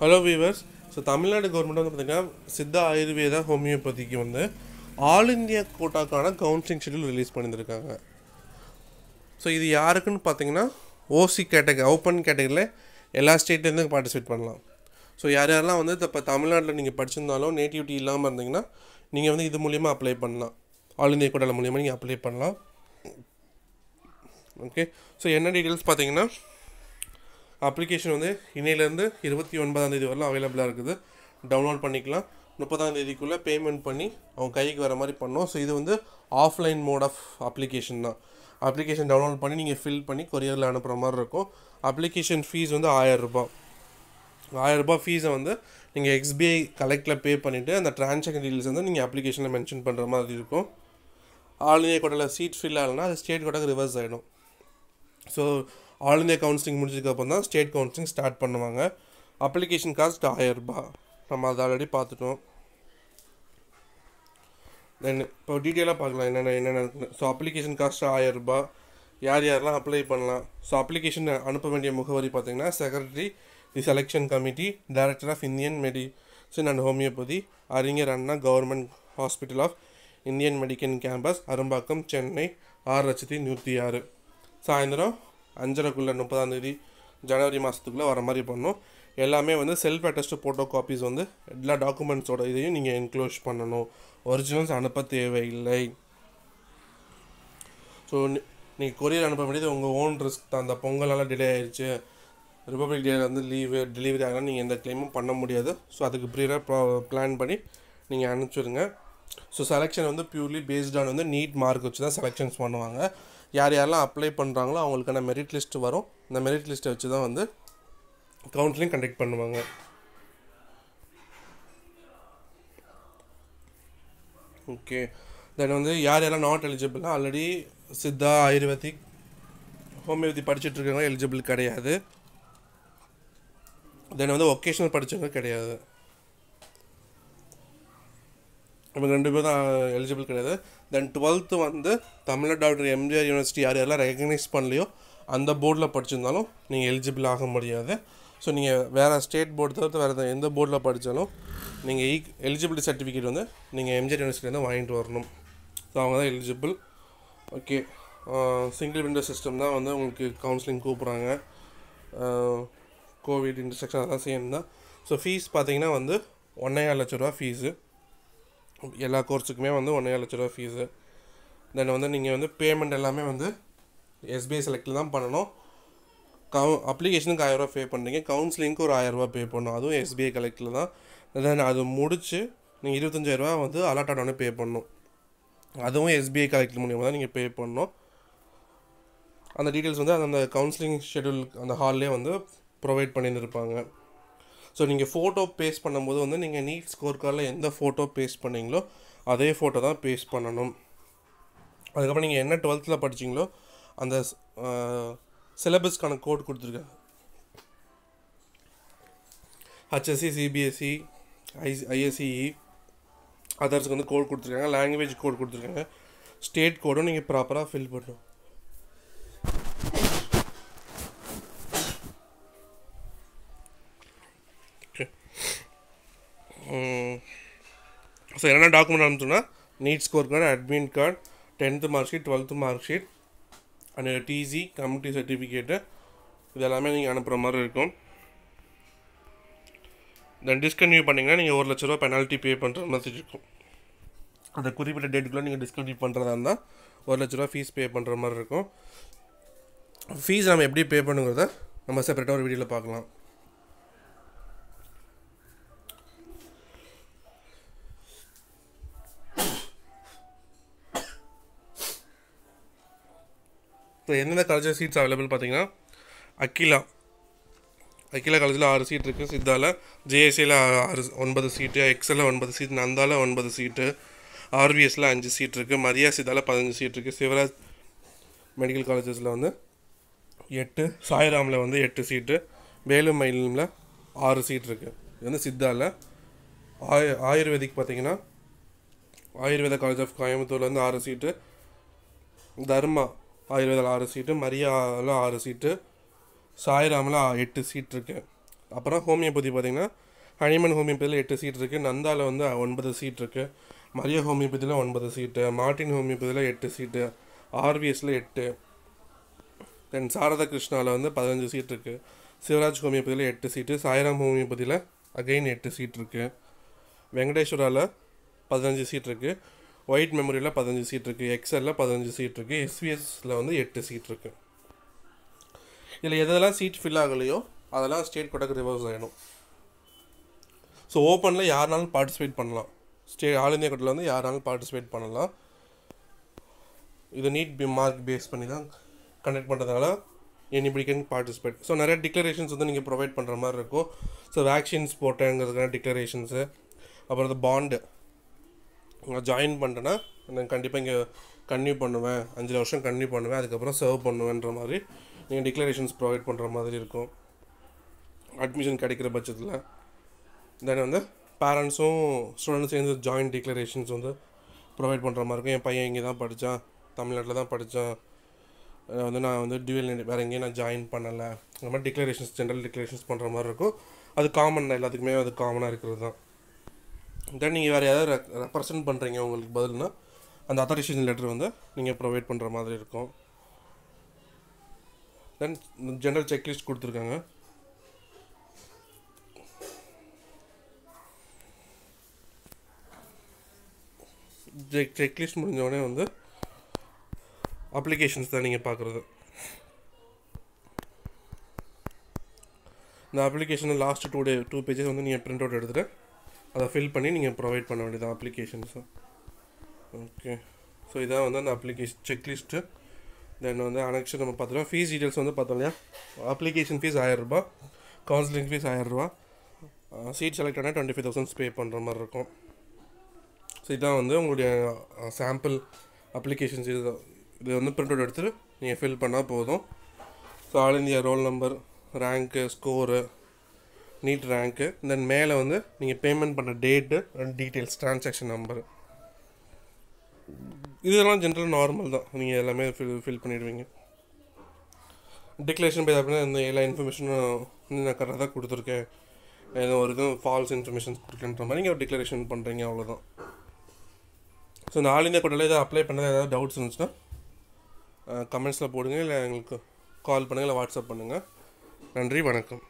hello viewers so Tamil Nadu government வந்து பார்த்திங்கன்னா சித்தா ஆயுர்வேதா ஹோமியோபதிக்கு வந்து ஆல் இந்தியா கோட்டாக்கான கவுன்சிலிங் ஷெடியூல் ரிலீஸ் பண்ணியிருக்காங்க ஸோ இது யாருக்குன்னு பார்த்தீங்கன்னா ஓசி கேட்டகரி ஓப்பன் கேட்டகரியில் எல்லா ஸ்டேட்லேருந்து பார்ட்டிசிபேட் பண்ணலாம் ஸோ யார் யாரெல்லாம் வந்து இப்போ தமிழ்நாட்டில் நீங்கள் படிச்சிருந்தாலும் நேட்டிவிட்டி இல்லாமல் இருந்தீங்கன்னா நீங்கள் வந்து இது மூலியமாக அப்ளை பண்ணலாம் ஆல் இந்தியா கோட்டாவில் மூலியமாக நீங்கள் அப்ளை பண்ணலாம் ஓகே ஸோ என்ன டீட்டெயில்ஸ் பார்த்தீங்கன்னா அப்ளிகேஷன் வந்து இன்னையிலேருந்து இருபத்தி ஒன்பதாம் தேதி வரலாம் அவைலபிளாக இருக்குது டவுன்லோட் பண்ணிக்கலாம் முப்பதாம் தேதிக்குள்ளே பேமெண்ட் பண்ணி அவங்க கைக்கு வர மாதிரி பண்ணோம் ஸோ இது வந்து ஆஃப்லைன் மோட் ஆஃப் அப்ளிகேஷன் தான் அப்ளிகேஷன் டவுன்லோட் பண்ணி நீங்கள் ஃபில் பண்ணி கொரியரில் அனுப்புகிற மாதிரி இருக்கும் அப்ளிகேஷன் ஃபீஸ் வந்து ஆயிரரூபா ஆயிரரூபா ஃபீஸை வந்து நீங்கள் எக்ஸ்பிஐ கலெக்டில் பே பண்ணிவிட்டு அந்த டிரான்சாக்ஷன் டீட்டெயில்ஸ் வந்து நீங்கள் அப்ளிகேஷனில் மென்ஷன் பண்ணுற மாதிரி இருக்கும் ஆல் இந்தியா கோட்டையில் சீட் ஃபில் ஆகலைன்னா அது ஸ்டேட் கோட்டாக்கு ரிவர்ஸ் ஆகிடும் ஸோ ஆல் இந்தியா கவுன்சிலிங் முடிஞ்சதுக்கப்புறம் தான் ஸ்டேட் கவுன்சிலிங் ஸ்டார்ட் பண்ணுவாங்க அப்ளிகேஷன் காஸ்ட் ஆயரரூபா நம்ம அதை ஆல்ரெடி பார்த்துட்டோம் தென் இப்போ டீட்டெயிலாக பார்க்கலாம் என்னென்ன என்னென்ன ஸோ அப்ளிகேஷன் காஸ்ட் ஆயரரூபா யார் யாரெல்லாம் அப்ளை பண்ணலாம் ஸோ அப்ளிகேஷன் அனுப்ப வேண்டிய முகவரி பார்த்திங்கன்னா secretary the selection committee director of Indian medicine and homeopathy Arignar Anna government hospital of Indian medical campus Arumbakkam Chennai ஆறு லட்சத்தி நூற்றி ஆறு சாயந்தரம் அஞ்சரைக்குள்ளே முப்பதாம் தேதி ஜனவரி மாதத்துக்குள்ளே வர மாதிரி பண்ணணும் எல்லாமே வந்து செல்ஃப் அட்டஸ்ட் ஃபோட்டோ காப்பீஸ் வந்து எல்லா டாக்குமெண்ட்ஸோட இதையும் நீங்கள் என்க்ளோஸ் பண்ணணும் ஒரிஜினல்ஸ் அனுப்ப தேவையில்லை ஸோ நீங்கள் கொரியர் அனுப்ப வேண்டியது உங்கள் ஓன் ரிஸ்க் தான் அந்த பொங்கலால் டிலே ஆகிடுச்சு ரிப்பப்ளிக் டேல வந்து லீவு டெலிவரி ஆகலாம் நீங்கள் எந்த கிளைமும் பண்ண முடியாது ஸோ அதுக்கு ப்ரீராக பிளான் பண்ணி நீங்கள் அனுப்பிச்சுருங்க ஸோ செலெக்ஷன் வந்து ப்யூர்லி பேஸ்ட் ஆன் வந்து நீட் மார்க் வச்சு தான் செலெக்ஷன்ஸ் பண்ணுவாங்க யார் யாரெல்லாம் அப்ளை பண்ணுறாங்களோ அவங்களுக்கான மெரிட் லிஸ்ட்டு வரும் இந்த மெரிட் லிஸ்ட்டை வச்சு தான் வந்து கவுன்சிலிங் கண்டக்ட் பண்ணுவாங்க ஓகே தென் வந்து யார் யாரெல்லாம் நாட் எலிஜிபிள்னா ஆல்ரெடி சித்தா ஆயுர்வேதிக் ஹோமியோபதி படிச்சுட்டு இருக்கவங்க எலிஜிபிள் கிடையாது தென் வந்து ஒகேஷனல் படித்தவங்க கிடையாது இவங்க ரெண்டு பேரும் எலிஜிபிள் கிடையாது தென் டுவெல்த்து வந்து தமிழ்நாடு டாக்டர் எம்ஜிஆர் யூனிவர்சிட்டி யார் யாரெல்லாம் ரெகக்னைஸ் பண்ணலையோ அந்த போர்டில் படிச்சிருந்தாலும் நீங்கள் எலிஜிபிள் ஆக முடியாது ஸோ நீங்கள் வேறு ஸ்டேட் போர்டு தவிர்த்து வேறு எந்த போர்டில் படித்தாலும் நீங்கள் ஈக் எலிஜிபிலிட்டி சர்டிஃபிகேட் வந்து நீங்கள் எம்ஜிஆர் யூனிவர்சிட்டியிலேருந்து வாங்கிட்டு வரணும் ஸோ அவங்க தான் eligible okay single window system தான் வந்து உங்களுக்கு கவுன்சிலிங் கூப்பிட்றாங்க கோவிட் இன்ஸ்ட்ரக்ஷன் அதெல்லாம் சேம் தான் ஸோ ஃபீஸ் பார்த்தீங்கன்னா வந்து ஒன்றே லட்ச ரூபா ஃபீஸு எல்லா கோர்ஸுக்குமே வந்து ஒன்றே லட்ச ரூபா ஃபீஸு தென் வந்து நீங்கள் வந்து பேமெண்ட் எல்லாமே வந்து எஸ்பிஐ செலக்டில் தான் பண்ணணும் கவு அப்ளிகேஷனுக்கு ஆயிரரூவா பே பண்ணுறீங்க கவுன்சிலிங்க்கு ஒரு ஆயிரரூபா பே பண்ணணும் அதுவும் எஸ்பிஐ கலெக்டில் தான் தென் அது முடித்து நீங்கள் இருபத்தஞ்சாயிரரூவா வந்து அலாட் ஆனோடனே பே பண்ணணும் அதுவும் எஸ்பிஐ கலெக்ட் மூலியமாக தான் நீங்கள் பே பண்ணணும் அந்த டீட்டெயில்ஸ் வந்து அந்த கவுன்சிலிங் ஷெடியூல் அந்த ஹால்லே வந்து ப்ரொவைட் பண்ணியிருந்துருப்பாங்க ஸோ நீங்கள் ஃபோட்டோ பேஸ்ட் பண்ணும்போது வந்து நீங்கள் நீட் ஸ்கோர் கார்டில் எந்த ஃபோட்டோ பேஸ்ட் பண்ணீங்களோ அதே ஃபோட்டோ தான் பேஸ்ட் பண்ணணும் அதுக்கப்புறம் நீங்கள் என்ன டுவெல்த்தில் படிச்சிங்களோ அந்த சிலபஸ்க்கான கோட் e, e, கொடுத்துருக்காங்க ஹச்எஸ்சி சிபிஎஸ்சி ஐ ஐஎஸ்சிஇ அதர்ஸ்க்கு வந்து கோட் கொடுத்துருக்காங்க லாங்குவேஜ் கோட் கொடுத்துருக்காங்க ஸ்டேட் கோடும் நீங்கள் ப்ராப்பராக ஃபில் பண்ணணும் ஸோ என்னென்ன டாக்குமெண்ட் அனுப்பிச்சோன்னா NEET score card admin card tenth mark sheet twelfth mark sheet and TC community certificate இது எல்லாமே நீங்கள் அனுப்புகிற மாதிரி இருக்கும் தென் டிஸ்கன்டினியூ பண்ணிங்கன்னா நீங்கள் ஒரு லட்ச ரூபா பெனால்ட்டி பே பண்ணுற மெசேஜ் இருக்கும் அந்த குறிப்பிட்ட டேட்டுக்குள்ளே நீங்கள் டிஸ்கன்யூ பண்ணுறதா இருந்தால் ஒரு லட்ச ரூபா ஃபீஸ் பே பண்ணுற மாதிரி இருக்கும் ஃபீஸ் நம்ம எப்படி பே பண்ணுங்கிறத நம்ம செப்பரேட்டாக ஒரு வீடியோவில் பார்க்கலாம் இப்போ எந்தெந்த காலேஜில் சீட்ஸ் அவைலபிள் பார்த்தீங்கன்னா அக்கிலா அக்கிலா காலேஜில் ஆறு சீட் இருக்குது சித்தாவில் ஜேஎஸ்சியில் ஆறு ஒன்பது சீட்டு எக்ஸலில் ஒன்பது சீட் நந்தாவில் ஒன்பது சீட்டு ஆர்விஎஸில் அஞ்சு சீட் இருக்குது மரியா சித்தாவில் பதினஞ்சு சீட் இருக்குது சிவராஜ் மெடிக்கல் காலேஜஸில் வந்து எட்டு சாய்ராமில் வந்து எட்டு சீட்டு வேலு மயிலில் ஆறு சீட் இருக்குது இது வந்து சித்தாவில் ஆயு ஆயுர்வேதிக் பார்த்தீங்கன்னா ஆயுர்வேத காலேஜ் ஆஃப் கோயம்புத்தூரில் வந்து ஆறு சீட்டு தர்மா ஆயுர்வேதாவில் ஆறு சீட்டு மரியாவில் ஆறு சீட்டு சாய்ராமில் எட்டு சீட் இருக்குது அப்புறம் ஹோமியோபதி பார்த்திங்கன்னா ஹனிமன் ஹோமியோபதியில் எட்டு சீட் இருக்குது நந்தாவில் வந்து ஒன்பது சீட் இருக்குது மரிய ஹோமியோபதியில் ஒன்பது சீட்டு மார்டின் ஹோமியோபதியில் எட்டு சீட்டு ஆர்விஎஸில் எட்டு தென் சாரதா கிருஷ்ணாவில் வந்து பதினஞ்சு சீட் இருக்குது சிவராஜ் ஹோமியோபதியில் எட்டு சீட்டு சாய்ராம் ஹோமியோபதியில் அகெயின் எட்டு சீட் இருக்குது வெங்கடேஸ்வராவில் பதினஞ்சு சீட் இருக்குது ஒயிட் மெமரியில் பதினஞ்சு சீட் இருக்குது எக்ஸலில் பதினஞ்சு சீட் இருக்குது எஸ்விஎஸில் வந்து எட்டு சீட் இருக்குது இதில் எதெல்லாம் சீட் ஃபில் ஆகலையோ அதெல்லாம் ஸ்டேட் கோட்டாக்கு ரிவர்ஸ் ஆகிடும் ஸோ ஓப்பனில் யாருனாலும் பார்ட்டிசிபேட் பண்ணலாம் ஸ்டே ஆல் இந்தியா கோட்டில் வந்து யாராலும் பார்ட்டிசிபேட் பண்ணலாம் இது நீட் பி மார்க் பேஸ் பண்ணி தான் கண்டக்ட் பண்ணுறதுனால எனிபடி கேன் பார்ட்டிசிபேட் ஸோ நிறைய டிக்ளரேஷன்ஸ் வந்து நீங்கள் ப்ரொவைட் பண்ணுற மாதிரி இருக்கும் ஸோ வேக்சின்ஸ் போட்டேங்கிறதுக்கான டிக்ளரேஷன்ஸு அப்புறம் பாண்டு நான் ஜாயின் பண்ணிட்டேன்னா நான் கண்டிப்பாக இங்கே கன்னியூ பண்ணுவேன் அஞ்சு வருஷம் கன்னியூ பண்ணுவேன் அதுக்கப்புறம் சர்வ் பண்ணுவேன்ற மாதிரி நீங்கள் டிக்ளரேஷன்ஸ் ப்ரொவைட் பண்ணுற மாதிரி இருக்கும் அட்மிஷன் கிடைக்கிற பட்சத்தில் தென் வந்து பேரண்ட்ஸும் ஸ்டூடெண்ட்ஸ் சேர்ந்து ஜாயின்ட் டிக்ளரேஷன்ஸ் வந்து ப்ரொவைட் பண்ணுற மாதிரி இருக்கும் என் பையன் இங்கே தான் படித்தான் தமிழ்நாட்டில் தான் படித்தான் வந்து நான் வந்து டியூஎல் வேறு எங்கேயும் நான் ஜாயின் பண்ணலை அந்த மாதிரி டிக்ளரேஷன்ஸ் ஜென்ரல் டிக்ளரேஷன்ஸ் பண்ணுற மாதிரி இருக்கும் அது காமன் எல்லாத்துக்குமே அது காமனாக இருக்கிறது தான் தென் நீங்கள் வேறு ஏதாவது ரெப்ரசன்ட் பண்ணுறீங்க உங்களுக்கு பதில்னா அந்த அத்தாரிசேஷன் லெட்டர் வந்து நீங்கள் ப்ரொவைட் பண்ணுற மாதிரி இருக்கும் தென் ஜென்ரல் செக்லிஸ்ட் கொடுத்துருக்காங்க செக் செக்லிஸ்ட் முடிஞ்சோடனே வந்து அப்ளிகேஷன்ஸ் தான் நீங்கள் பார்க்குறது இந்த அப்ளிகேஷனை last two day two pages வந்து நீங்கள் ப்ரிண்ட் அவுட் எடுத்துகிட்டு அதை ஃபில் பண்ணி நீங்கள் ப்ரொவைட் பண்ண வேண்டியது அப்ளிகேஷன்ஸும் ஓகே ஸோ இதான் வந்து அந்த அப்ளிகேஷன் செக்லிஸ்ட்டு தென் வந்து அனெக்ஸ்ட் நம்ம பார்த்துருவோம் ஃபீஸ் டீட்டெயில்ஸ் வந்து பார்த்தோம் இல்லையா அப்ளிகேஷன் ஃபீஸ் ஆயிரரூபா கவுன்சிலிங் ஃபீஸ் ஆயிரரூபா சீட் செலக்ட் ஆனால் டுவெண்ட்டி ஃபைவ் தௌசண்ட்ஸ் பே பண்ணுற மாதிரி இருக்கும் ஸோ இதான் வந்து உங்களுடைய சாம்பிள் அப்ளிகேஷன்ஸ் இது இது வந்து பிரிண்ட் அவுட் எடுத்துகிட்டு நீங்கள் ஃபில் பண்ணால் போதும் so all India roll number rank score NEET rank then மேலே வந்து நீங்கள் பேமெண்ட் பண்ணுற date and details transaction number இதெல்லாம் ஜென்ரல் நார்மல் தான் நீங்கள் எல்லாமே ஃபில் ஃபில் பண்ணிடுவீங்க டிக்ளரேஷன் பேர் அப்படின்னா இந்த எல்லா இன்ஃபர்மேஷனும் நான் கரெக்டாக தான் கொடுத்துருக்கேன் ஏதோ ஒரு இதுவும் ஃபால்ஸ் இன்ஃபர்மேஷன்ஸ் கொடுக்கன்ற மாதிரி நீங்கள் டிக்ளரேஷன் பண்ணுறீங்க அவ்வளோதான் ஸோ இந்த ஆல் இந்தியா கோட்டில் இதை அப்ளை பண்ணால் ஏதாவது டவுட்ஸ் இருந்துச்சுன்னா கமெண்ட்ஸில் போடுங்க இல்லை எங்களுக்கு கால் பண்ணுங்கள் இல்லை வாட்ஸ்அப் பண்ணுங்கள் நன்றி வணக்கம்